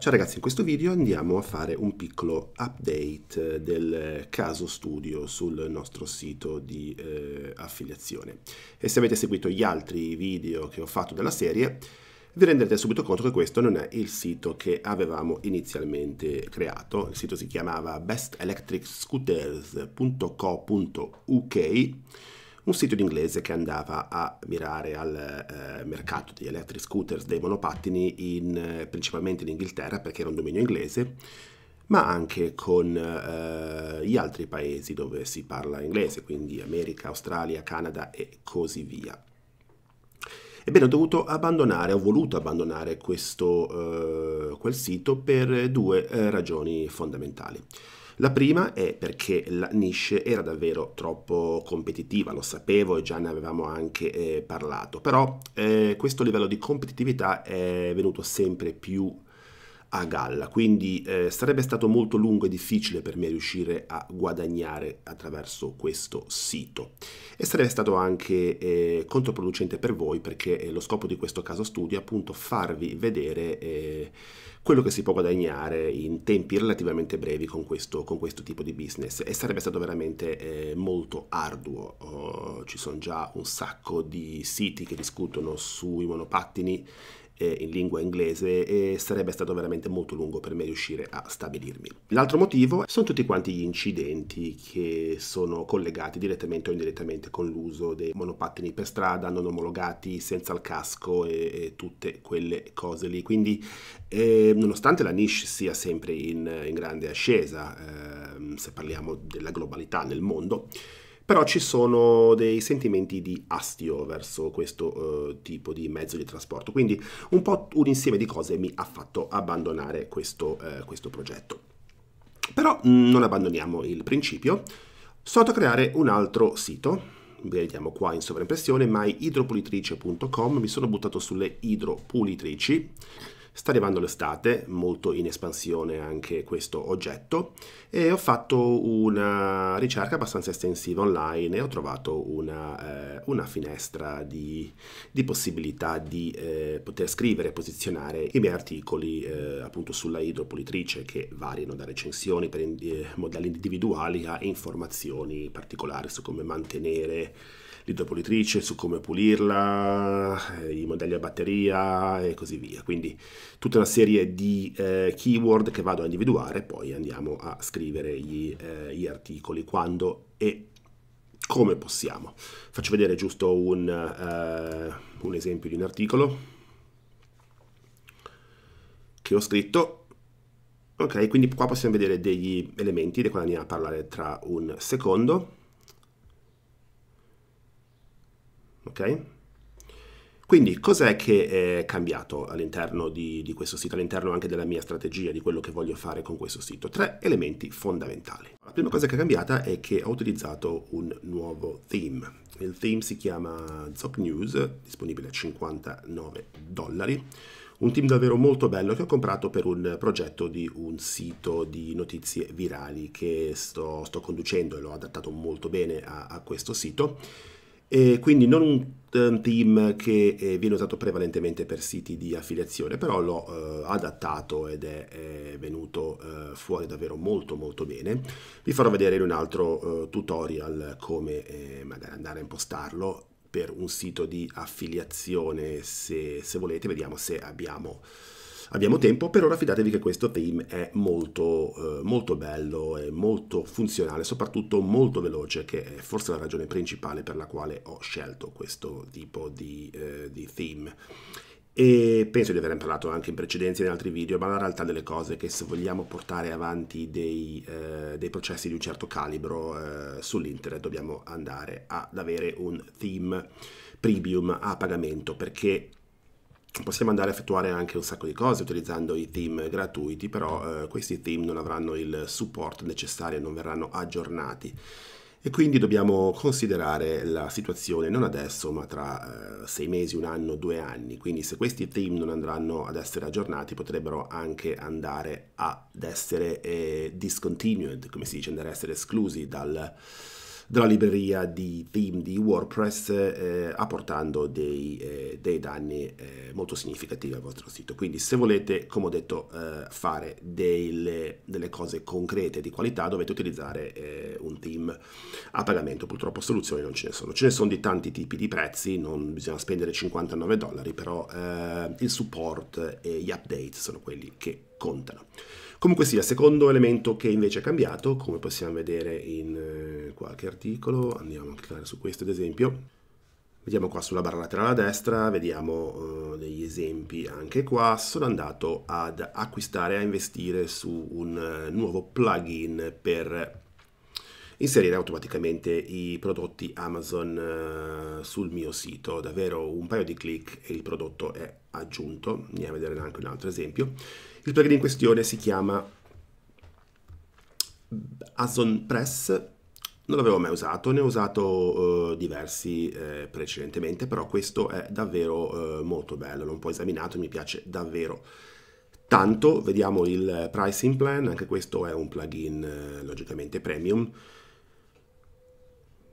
Ciao ragazzi, in questo video andiamo a fare un piccolo update eh, del caso studio sul nostro sito di eh, affiliazione. E se avete seguito gli altri video che ho fatto della serie, vi renderete subito conto che questo non è il sito che avevamo inizialmente creato. Il sito si chiamava bestelectricscooters.co.uk un sito in inglese che andava a mirare al eh, mercato degli electric scooters, dei monopattini, in, eh, principalmente in Inghilterra perché era un dominio inglese, ma anche con eh, gli altri paesi dove si parla inglese, quindi America, Australia, Canada e così via. Ebbene, ho dovuto abbandonare, ho voluto abbandonare questo, eh, quel sito per due eh, ragioni fondamentali. La prima è perché la Niche era davvero troppo competitiva, lo sapevo e già ne avevamo anche eh, parlato, però eh, questo livello di competitività è venuto sempre più a galla, quindi eh, sarebbe stato molto lungo e difficile per me riuscire a guadagnare attraverso questo sito e sarebbe stato anche eh, controproducente per voi perché eh, lo scopo di questo caso studio è appunto farvi vedere eh, quello che si può guadagnare in tempi relativamente brevi con questo, con questo tipo di business e sarebbe stato veramente eh, molto arduo, oh, ci sono già un sacco di siti che discutono sui monopattini eh, in lingua inglese e sarebbe stato veramente molto lungo per me riuscire a stabilirmi. L'altro motivo sono tutti quanti gli incidenti che sono collegati direttamente o indirettamente con l'uso dei monopattini per strada, non omologati, senza il casco e, e tutte quelle cose lì. Quindi eh, nonostante la niche sia sempre in, in grande ascesa, eh, se parliamo della globalità nel mondo, però ci sono dei sentimenti di astio verso questo eh, tipo di mezzo di trasporto, quindi un po' un insieme di cose mi ha fatto abbandonare questo, eh, questo progetto. Però mh, mm, non abbandoniamo il principio, sono andato a creare un altro sito, vediamo qua in sovraimpressione, myidropulitrice.com, mi sono buttato sulle idropulitrici, Sta arrivando l'estate, molto in espansione anche questo oggetto e ho fatto una ricerca abbastanza estensiva online e ho trovato una, eh, una finestra di, di, possibilità di eh, poter scrivere e posizionare i miei articoli eh, appunto sulla idropolitrice che variano da recensioni per in, modelli individuali a informazioni particolari su come mantenere l'idropolitrice, su come pulirla, eh, i modelli a batteria e così via. Quindi tutta una serie di eh, keyword che vado a individuare, poi andiamo a scrivere gli, eh, gli articoli quando e come possiamo. Faccio vedere giusto un, uh, un, esempio di un articolo che ho scritto. Ok, quindi qua possiamo vedere degli elementi di cui andiamo a parlare tra un secondo. ok? Quindi cos'è che è cambiato all'interno di, di, questo sito, all'interno anche della mia strategia, di quello che voglio fare con questo sito? Tre elementi fondamentali. La prima cosa che è cambiata è che ho utilizzato un nuovo theme. Il theme si chiama Zoc News, disponibile a 59 dollari. Un team davvero molto bello che ho comprato per un progetto di un sito di notizie virali che sto, sto conducendo e l'ho adattato molto bene a, a questo sito e quindi non un team che eh, viene usato prevalentemente per siti di affiliazione, però l'ho eh, adattato ed è, è venuto eh, fuori davvero molto molto bene. Vi farò vedere in un altro eh, tutorial come eh, magari andare a impostarlo per un sito di affiliazione se, se volete, vediamo se abbiamo abbiamo tempo, per ora fidatevi che questo theme è molto, eh, molto bello e molto funzionale, soprattutto molto veloce, che è forse la ragione principale per la quale ho scelto questo tipo di, eh, di theme e penso di aver parlato anche in precedenza in altri video, ma la realtà delle cose è che se vogliamo portare avanti dei, eh, dei processi di un certo calibro eh, sull'internet dobbiamo andare ad avere un theme premium a pagamento perché possiamo andare a effettuare anche un sacco di cose utilizzando i theme gratuiti, però eh, questi theme non avranno il supporto necessario, non verranno aggiornati. E quindi dobbiamo considerare la situazione non adesso, ma tra eh, sei mesi, un anno, due anni. Quindi se questi theme non andranno ad essere aggiornati, potrebbero anche andare ad essere eh, discontinued, come si dice, andare ad essere esclusi dal della libreria di theme di WordPress, eh, apportando dei, eh, dei danni eh, molto significativi al vostro sito. Quindi se volete, come ho detto, eh, fare delle, delle, cose concrete di qualità, dovete utilizzare eh, un theme a pagamento. Purtroppo soluzioni non ce ne sono. Ce ne sono di tanti tipi di prezzi, non bisogna spendere 59 dollari, però il support e gli update sono quelli che contano. Comunque sia, secondo elemento che invece è cambiato, come possiamo vedere in eh, qualche articolo, andiamo a cliccare su questo ad esempio, Vediamo qua sulla barra laterale a destra, vediamo eh, degli esempi anche qua. Sono andato ad acquistare, a investire su un eh, nuovo plugin per inserire automaticamente i prodotti Amazon eh, sul mio sito. Davvero un paio di clic e il prodotto è aggiunto. Andiamo a vedere anche un altro esempio. Il plugin in questione si chiama Amazon Press non l'avevo mai usato, ne ho usato eh, diversi eh, precedentemente, però questo è davvero eh, molto bello, l'ho un po' esaminato, mi piace davvero tanto. Vediamo il pricing plan, anche questo è un plugin eh, logicamente premium.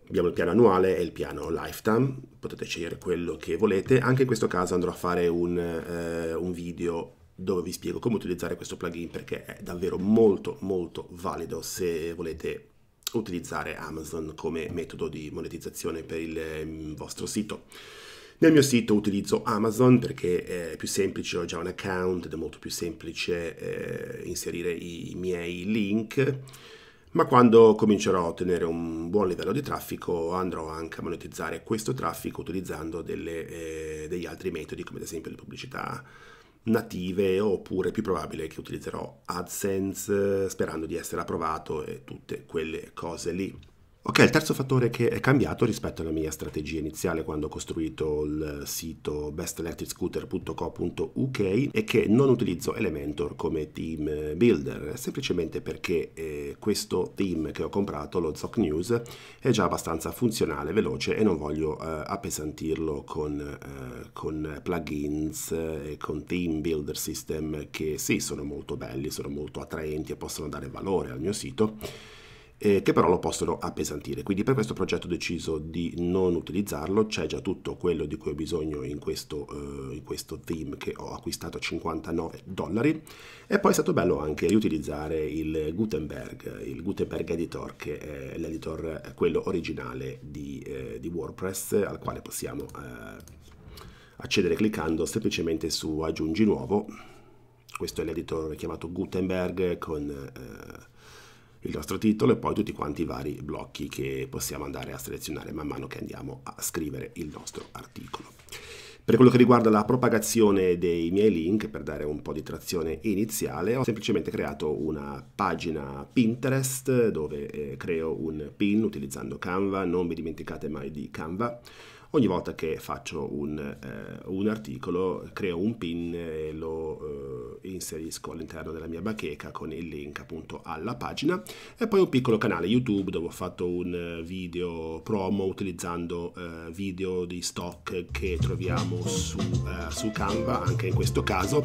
Abbiamo il piano annuale e il piano lifetime, potete scegliere quello che volete. Anche in questo caso andrò a fare un, eh, un video dove vi spiego come utilizzare questo plugin perché è davvero molto molto valido se volete utilizzare Amazon come metodo di monetizzazione per il ehm, vostro sito. Nel mio sito utilizzo Amazon perché è più semplice, ho già un account ed è molto più semplice eh, inserire i miei link ma quando comincerò a ottenere un buon livello di traffico andrò anche a monetizzare questo traffico utilizzando delle, eh, degli altri metodi come ad esempio le pubblicità native oppure è più probabile che utilizzerò AdSense sperando di essere approvato e tutte quelle cose lì. Ok, il terzo fattore che è cambiato rispetto alla mia strategia iniziale quando ho costruito il sito bestelectricscooter.co.uk è che non utilizzo Elementor come team builder, semplicemente perché eh, questo team che ho comprato, lo Zoc News, è già abbastanza funzionale, veloce e non voglio eh, appesantirlo con, eh, con plugins e con team builder system che sì, sono molto belli, sono molto attraenti e possono dare valore al mio sito eh, che però lo possono appesantire. Quindi per questo progetto ho deciso di non utilizzarlo, c'è già tutto quello di cui ho bisogno in questo, eh, in questo theme che ho acquistato a 59 dollari e poi è stato bello anche riutilizzare il Gutenberg, il Gutenberg Editor che è l'editor, quello originale di, eh, di WordPress al quale possiamo eh, accedere cliccando semplicemente su aggiungi nuovo questo è l'editor chiamato Gutenberg con eh, il nostro titolo e poi tutti quanti i vari blocchi che possiamo andare a selezionare man mano che andiamo a scrivere il nostro articolo. Per quello che riguarda la propagazione dei miei link, per dare un po' di trazione iniziale, ho semplicemente creato una pagina Pinterest dove eh, creo un pin utilizzando Canva, non vi dimenticate mai di Canva ogni volta che faccio un, eh, un articolo creo un pin e lo eh, inserisco all'interno della mia bacheca con il link appunto alla pagina e poi un piccolo canale YouTube dove ho fatto un eh, video promo utilizzando eh, video di stock che troviamo su, eh, su Canva anche in questo caso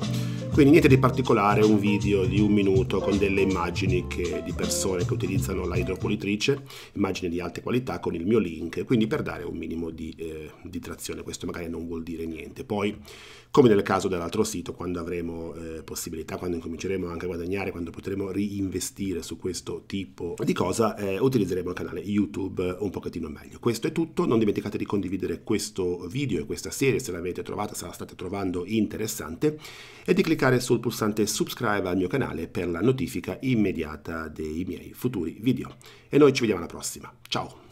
quindi niente di particolare un video di un minuto con delle immagini che, di persone che utilizzano la idropolitrice immagini di alte qualità con il mio link quindi per dare un minimo di eh, di trazione, questo magari non vuol dire niente. Poi, come nel caso dell'altro sito, quando avremo eh, possibilità, quando incominceremo anche a guadagnare, quando potremo reinvestire su questo tipo di cosa, eh, utilizzeremo il canale YouTube un pochettino meglio. Questo è tutto, non dimenticate di condividere questo video e questa serie se l'avete trovata, se la state trovando interessante, e di cliccare sul pulsante subscribe al mio canale per la notifica immediata dei miei futuri video. E noi ci vediamo alla prossima. Ciao!